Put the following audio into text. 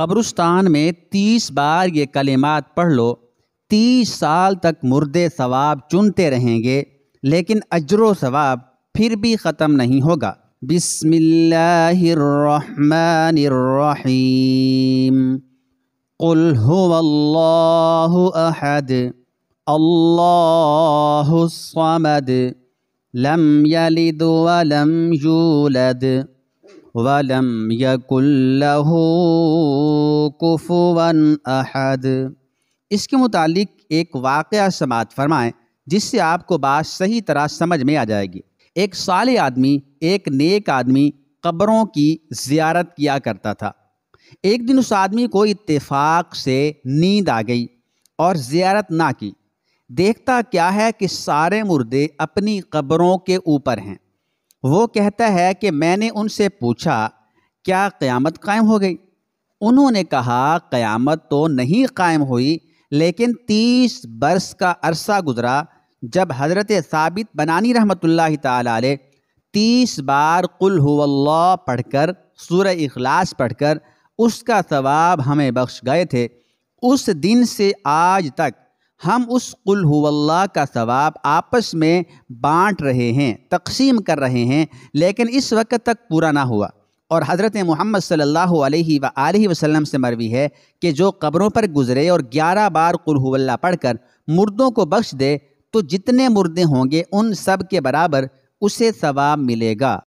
कब्रुस्तान में तीस बार ये कलिमात पढ़ लो तीस साल तक मुर्दे सवाब चुनते रहेंगे लेकिन अजर सवाब फिर भी ख़त्म नहीं होगा बिसमीम कुल लम यलिद वलम यूलद वलम यकुल्लहू कुफुवन अहद इसके मुतालिक एक वाक़ समात फरमाएं जिससे आपको बात सही तरह समझ में आ जाएगी एक साल आदमी एक नेक आदमी कब्रों की ज़ियारत किया करता था एक दिन उस आदमी को इत्तेफाक से नींद आ गई और ज़ियारत ना की देखता क्या है कि सारे मुर्दे अपनी कब्रों के ऊपर हैं वो कहता है कि मैंने उनसे पूछा क्या क़यामत कायम हो गई उन्होंने कहा क़यामत तो नहीं कायम हुई लेकिन तीस बरस का अरसा गुज़रा जब हज़रत साबित बनानी रहमत ला तीस बार कुल हुवल्लाह पढ़कर सूर पढ़ पढ़कर उसका सवाब हमें बख्श गए थे उस दिन से आज तक हम उस कुल हुवल्ला का सवाब आपस में बांट रहे हैं तकसीम कर रहे हैं लेकिन इस वक्त तक पूरा ना हुआ और हज़रत मोहम्मद सल्लल्लाहु अलैहि व वसल्लम से मरवी है कि जो कब्रों पर गुजरे और ग्यारह बार कुल पढ़कर मुर्दों को बख्श दे तो जितने मुर्दे होंगे उन सब के बराबर उसे सवाब मिलेगा